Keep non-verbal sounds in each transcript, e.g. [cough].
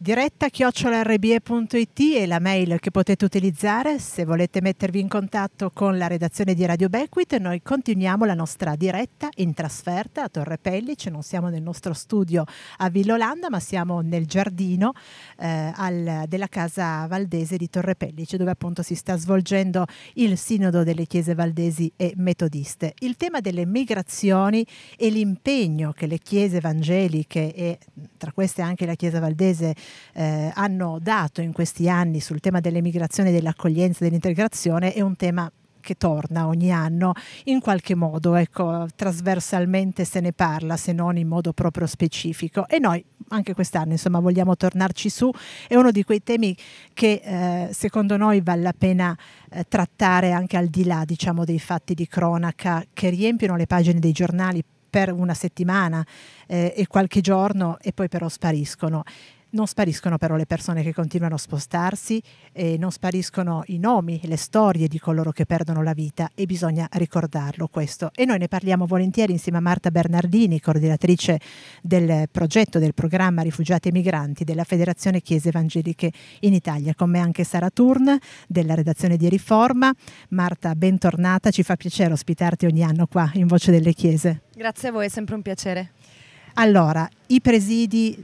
diretta chiocciolarbe.it è la mail che potete utilizzare se volete mettervi in contatto con la redazione di Radio Bequit. Noi continuiamo la nostra diretta in trasferta a Torre Pellice, cioè non siamo nel nostro studio a Villolanda ma siamo nel giardino eh, al, della casa valdese di Torre Pellice cioè dove appunto si sta svolgendo il sinodo delle chiese valdesi e metodiste. Il tema delle migrazioni e l'impegno che le chiese evangeliche e tra queste anche la chiesa valdese eh, hanno dato in questi anni sul tema dell'emigrazione, dell'accoglienza, e dell'integrazione è un tema che torna ogni anno in qualche modo, ecco, trasversalmente se ne parla, se non in modo proprio specifico. E noi anche quest'anno, insomma, vogliamo tornarci su. È uno di quei temi che eh, secondo noi vale la pena eh, trattare anche al di là, diciamo, dei fatti di cronaca che riempiono le pagine dei giornali per una settimana eh, e qualche giorno e poi però spariscono. Non spariscono però le persone che continuano a spostarsi, non spariscono i nomi, le storie di coloro che perdono la vita e bisogna ricordarlo questo. E noi ne parliamo volentieri insieme a Marta Bernardini, coordinatrice del progetto del programma Rifugiati e Migranti della Federazione Chiese Evangeliche in Italia. Con me anche Sara Turn della redazione di Riforma. Marta, bentornata, ci fa piacere ospitarti ogni anno qua in Voce delle Chiese. Grazie a voi, è sempre un piacere. Allora, i presidi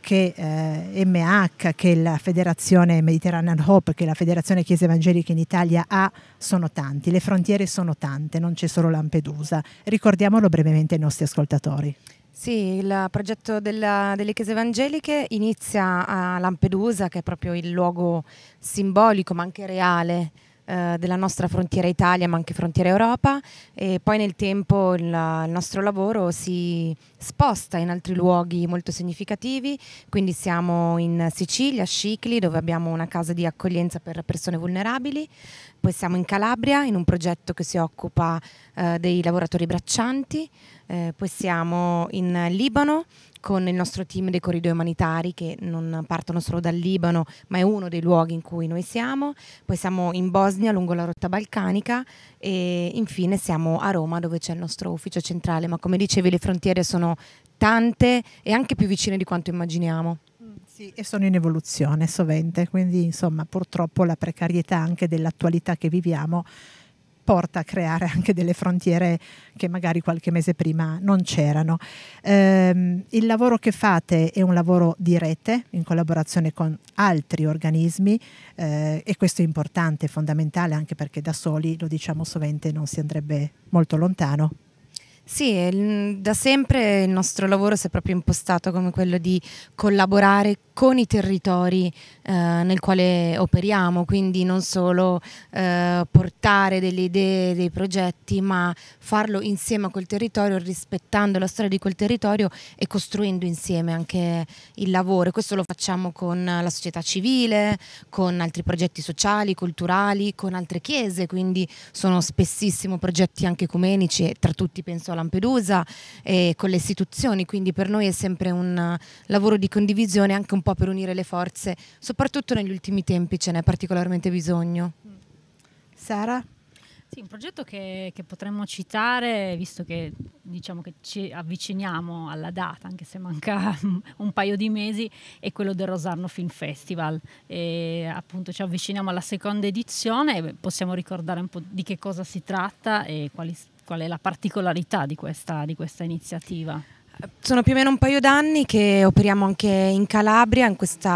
che eh, MH, che la Federazione Mediterranean Hope, che la Federazione Chiese Evangeliche in Italia ha, sono tanti, le frontiere sono tante, non c'è solo Lampedusa. Ricordiamolo brevemente ai nostri ascoltatori. Sì, il progetto della, delle chiese evangeliche inizia a Lampedusa, che è proprio il luogo simbolico ma anche reale eh, della nostra frontiera Italia ma anche frontiera Europa e poi nel tempo il, il, nostro lavoro si sposta in altri luoghi molto significativi, quindi siamo in Sicilia, a Scicli dove abbiamo una casa di accoglienza per persone vulnerabili, poi siamo in Calabria in un progetto che si occupa eh, dei lavoratori braccianti, eh, poi siamo in Libano con il nostro team dei corridoi umanitari che non partono solo dal Libano, ma è uno dei luoghi in cui noi siamo. Poi siamo in Bosnia lungo la rotta balcanica e infine siamo a Roma dove c'è il nostro ufficio centrale, ma come dicevi le frontiere sono tante e anche più vicine di quanto immaginiamo. Sì, e sono in evoluzione sovente, quindi insomma purtroppo la precarietà anche dell'attualità che viviamo porta a creare anche delle frontiere che magari qualche mese prima non c'erano. Ehm, il lavoro che fate è un lavoro di rete in collaborazione con altri organismi eh, e questo è importante, fondamentale anche perché da soli, lo diciamo sovente, non si andrebbe molto lontano. Sì, da sempre il nostro lavoro si è proprio impostato come quello di collaborare con i territori eh, nel quale operiamo, quindi non solo eh, portare delle idee, dei progetti, ma farlo insieme a quel territorio, rispettando la storia di quel territorio e costruendo insieme anche il lavoro. Questo lo facciamo con la società civile, con altri progetti sociali, culturali, con altre chiese, quindi sono spessissimo progetti anche ecumenici e tra tutti penso alla Lampedusa e con le istituzioni, quindi per noi è sempre un lavoro di condivisione anche un po' per unire le forze, soprattutto negli ultimi tempi ce n'è particolarmente bisogno. Sara? Sì, un progetto che, che, potremmo citare, visto che, diciamo che ci avviciniamo alla data, anche se manca [laughs] un paio di mesi, è quello del Rosarno Film Festival. E, appunto ci avviciniamo alla seconda edizione, possiamo ricordare un po' di che cosa si tratta e quali qual è la particolarità di questa, di questa iniziativa? Sono più o meno un paio d'anni che operiamo anche in Calabria, in questa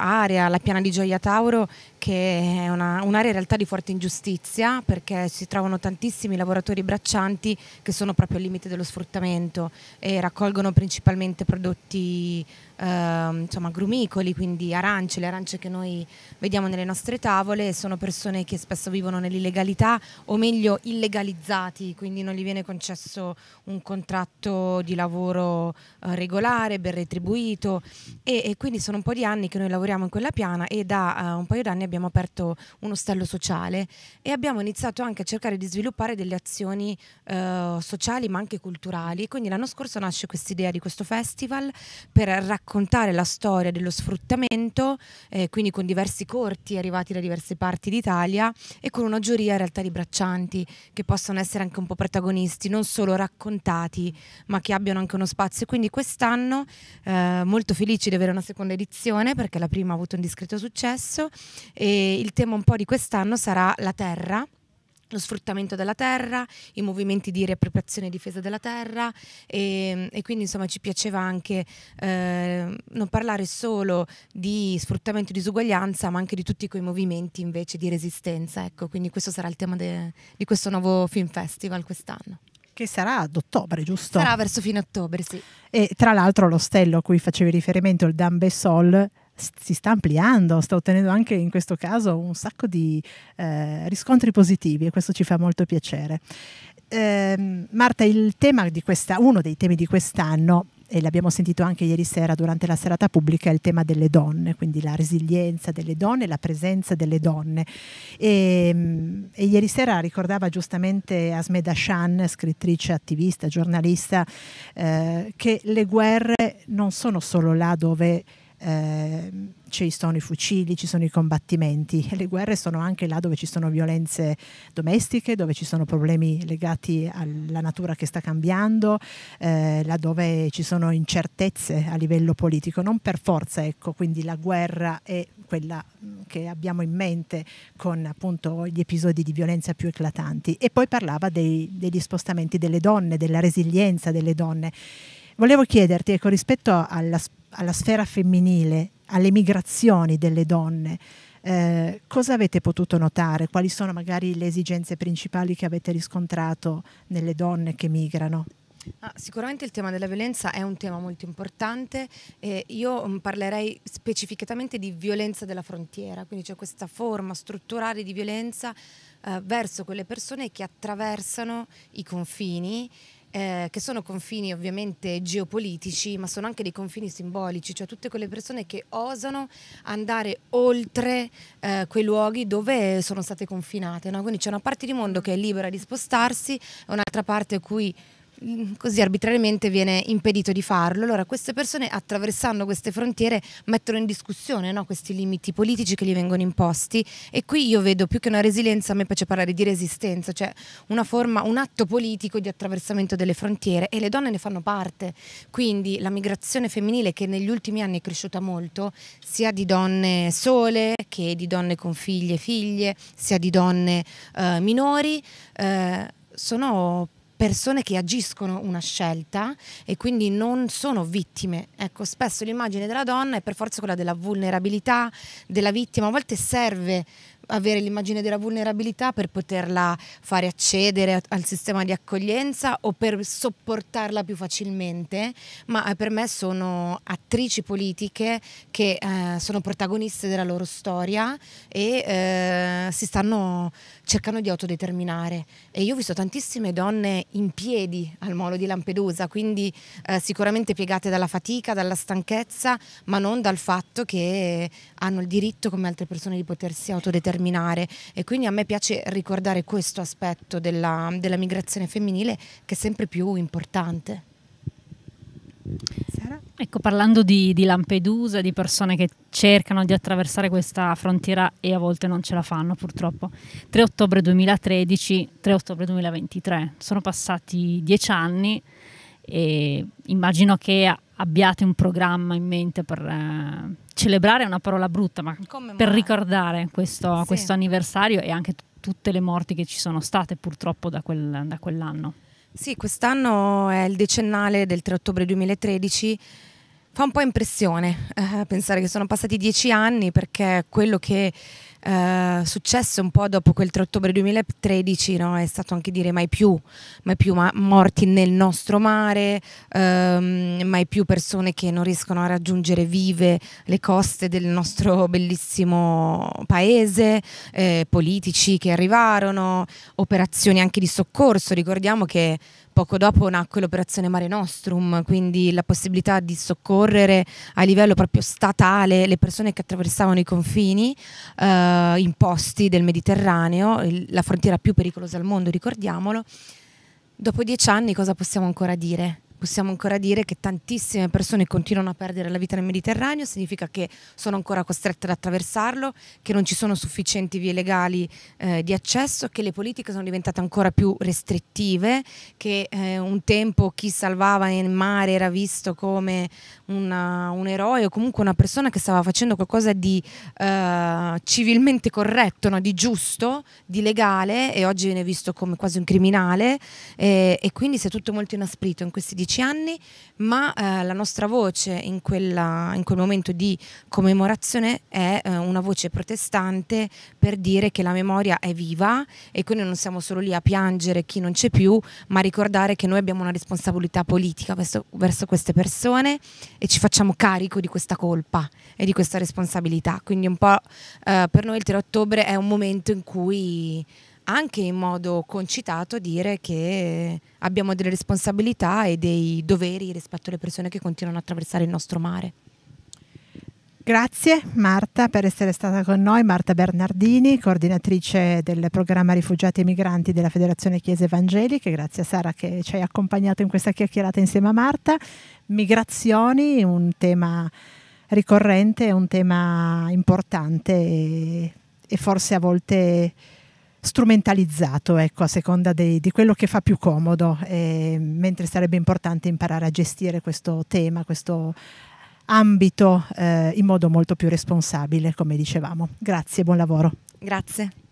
area, la piana di Gioia Tauro, che è una, un'area in realtà di forte ingiustizia perché si trovano tantissimi lavoratori braccianti che sono proprio al limite dello sfruttamento e raccolgono principalmente prodotti eh, insomma, grumicoli, quindi arance, le arance che noi vediamo nelle nostre tavole, sono persone che spesso vivono nell'illegalità o meglio illegalizzati, quindi non gli viene concesso un contratto di lavoro eh, regolare, ben retribuito e, e, quindi sono un po' di anni che noi lavoriamo in quella piana e da eh, un paio d'anni abbiamo abbiamo aperto un ostello sociale e abbiamo iniziato anche a cercare di sviluppare delle azioni eh, sociali ma anche culturali. Quindi l'anno scorso nasce questa idea di questo festival per raccontare la storia dello sfruttamento, eh, quindi con diversi corti arrivati da diverse parti d'Italia e con una giuria in realtà di braccianti che possono essere anche un po' protagonisti, non solo raccontati ma che abbiano anche uno spazio. Quindi quest'anno eh, molto felici di avere una seconda edizione perché la prima ha avuto un discreto successo e il tema un po' di quest'anno sarà la terra lo sfruttamento della terra, i movimenti di riappropriazione e difesa della terra e, e quindi insomma ci piaceva anche eh, non parlare solo di sfruttamento e disuguaglianza ma anche di tutti quei movimenti invece di resistenza, ecco quindi questo sarà il tema de, di questo nuovo film festival quest'anno che sarà ad ottobre, giusto? Sarà verso fine ottobre, sì. E tra l'altro l'ostello a cui facevi riferimento, il Dan Besol, si sta ampliando, sta ottenendo anche in questo caso un sacco di eh, riscontri positivi e questo ci fa molto piacere. Eh, Marta, di questa, uno dei temi di quest'anno e l'abbiamo sentito anche ieri sera durante la serata pubblica, è il tema delle donne, quindi la resilienza delle donne, la presenza delle donne. E, ehm, e ieri sera ricordava giustamente Asmeda Shan, scrittrice, attivista, giornalista, eh, che le guerre non sono solo là dove Ehm, ci sono i fucili, ci sono i combattimenti e [laughs] le guerre sono anche là dove ci sono violenze domestiche, dove ci sono problemi legati alla natura che sta cambiando, eh, dove ci sono incertezze a livello politico, non per forza, ecco, quindi la guerra è quella mm, che abbiamo in mente con appunto gli episodi di violenza più eclatanti e poi parlava dei, degli spostamenti delle donne, della resilienza delle donne. Volevo chiederti, ecco, rispetto all'aspetto alla sfera femminile, alle migrazioni delle donne, eh, cosa avete potuto notare? Quali sono magari le esigenze principali che avete riscontrato nelle donne che migrano? Ah, sicuramente il tema della violenza è un tema molto importante. Eh, io mm, parlerei specificatamente di violenza della frontiera, quindi c'è questa forma strutturale di violenza eh, verso quelle persone che attraversano i confini eh, che sono confini ovviamente geopolitici, ma sono anche dei confini simbolici, cioè tutte quelle persone che osano andare oltre eh, quei luoghi dove sono state confinate. No? Quindi c'è una parte di mondo che è libera di spostarsi, un'altra parte a cui Mm, così arbitrariamente viene impedito di farlo. Allora queste persone attraversando queste frontiere mettono in discussione no, questi limiti politici che gli vengono imposti e qui io vedo più che una resilienza, a me piace parlare di resistenza, cioè una forma, un atto politico di attraversamento delle frontiere e le donne ne fanno parte. Quindi la migrazione femminile che negli ultimi anni è cresciuta molto, sia di donne sole che di donne con figlie e figlie, sia di donne eh, minori, eh, sono persone che agiscono una scelta e quindi non sono vittime. Ecco, spesso l'immagine della donna è per forza quella della vulnerabilità, della vittima, a volte serve avere l'immagine della vulnerabilità per poterla fare accedere al sistema di accoglienza o per sopportarla più facilmente, ma eh, per me sono attrici politiche che eh, sono protagoniste della loro storia e eh, si stanno cercando di autodeterminare. E io ho visto tantissime donne in piedi al molo di Lampedusa, quindi eh, sicuramente piegate dalla fatica, dalla stanchezza, ma non dal fatto che hanno il diritto come altre persone di potersi autodeterminare determinare e quindi a me piace ricordare questo aspetto della, della migrazione femminile che è sempre più importante. Sara? Ecco, parlando di, di, Lampedusa, di persone che cercano di attraversare questa frontiera e a volte non ce la fanno purtroppo. 3 ottobre 2013, 3 ottobre 2023, sono passati dieci anni e immagino che abbiate un programma in mente per eh, celebrare una parola brutta, ma per ricordare questo, sì. questo, anniversario e anche tutte le morti che ci sono state purtroppo da, quel, da quell'anno. Sì, quest'anno è il decennale del 3 ottobre 2013. Fa un po' impressione eh, pensare che sono passati dieci anni perché quello che eh, successe un po' dopo quel 3 ottobre 2013, no? è stato anche dire mai più, mai più ma morti nel nostro mare, ehm, mai più persone che non riescono a raggiungere vive le coste del nostro bellissimo paese, eh, politici che arrivarono, operazioni anche di soccorso, ricordiamo che poco dopo nacque l'operazione Mare Nostrum, quindi la possibilità di soccorrere a livello proprio statale le persone che attraversavano i confini eh, in posti del Mediterraneo, la frontiera più pericolosa al mondo, ricordiamolo. Dopo dieci anni cosa possiamo ancora dire? possiamo ancora dire che tantissime persone continuano a perdere la vita nel Mediterraneo, significa che sono ancora costrette ad attraversarlo, che non ci sono sufficienti vie legali eh, di accesso, che le politiche sono diventate ancora più restrittive, che eh, un tempo chi salvava in mare era visto come una, un eroe o comunque una persona che stava facendo qualcosa di eh, civilmente corretto, no? di giusto, di legale e oggi viene visto come quasi un criminale eh, e quindi si è tutto molto inasprito in questi 10 15 anni, ma eh, la nostra voce in, quella, in, quel momento di commemorazione è eh, una voce protestante per dire che la memoria è viva e quindi non siamo solo lì a piangere chi non c'è più, ma ricordare che noi abbiamo una responsabilità politica verso, verso queste persone e ci facciamo carico di questa colpa e di questa responsabilità. Quindi un po' eh, per noi il 3 ottobre è un momento in cui anche in modo concitato dire che abbiamo delle responsabilità e dei doveri rispetto alle persone che continuano a attraversare il nostro mare. Grazie Marta per essere stata con noi, Marta Bernardini, coordinatrice del programma Rifugiati e Migranti della Federazione Chiese Evangeliche, grazie a Sara che ci hai accompagnato in questa chiacchierata insieme a Marta. Migrazioni, un tema ricorrente, un tema importante e, e forse a volte strumentalizzato, ecco, a seconda dei, di quello che fa più comodo, eh, mentre sarebbe importante imparare a gestire questo tema, questo ambito eh, in modo molto più responsabile, come dicevamo. Grazie, buon lavoro. Grazie.